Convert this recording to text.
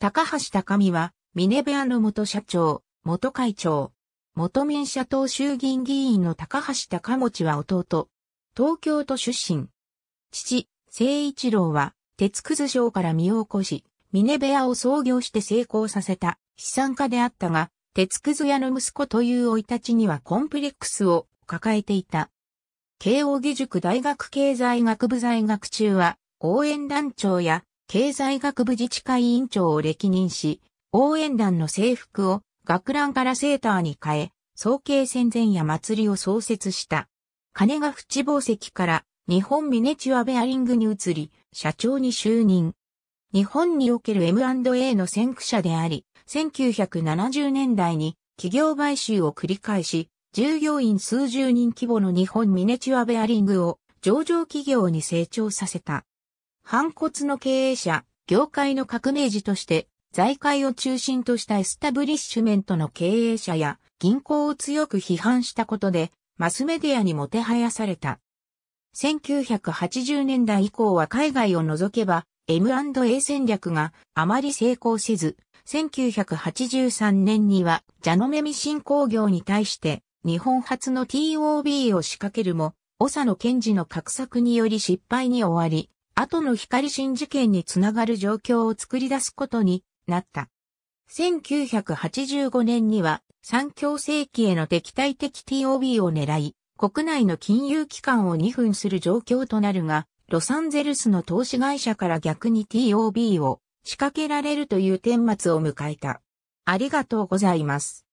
高橋高美は、ミネ屋の元社長、元会長、元民社党衆議院議員の高橋高持は弟、東京都出身。父、聖一郎は、鉄くず賞から身を起こし、ミネ屋を創業して成功させた資産家であったが、鉄くず屋の息子という生い立ちにはコンプレックスを抱えていた。慶応義塾大学経済学部在学中は、応援団長や経済学部自治会委員長を歴任し、応援団の制服を学ランからセーターに変え、総慶戦前や祭りを創設した。金ヶ淵宝石から日本ミネチュアベアリングに移り、社長に就任。日本における M&A の先駆者であり、1970年代に企業買収を繰り返し、従業員数十人規模の日本ミネチュアベアリングを上場企業に成長させた。反骨の経営者、業界の革命児として、財界を中心としたエスタブリッシュメントの経営者や銀行を強く批判したことで、マスメディアにもてはやされた。1980年代以降は海外を除けば M&A 戦略があまり成功せず、1983年にはジャノメミ新興業に対して日本初の TOB を仕掛けるも、長野賢治の格策により失敗に終わり、後の光新事件につながる状況を作り出すことになった。1985年には三強世紀への敵対的 TOB を狙い、国内の金融機関を2分する状況となるが、ロサンゼルスの投資会社から逆に TOB を仕掛けられるという顛末を迎えた。ありがとうございます。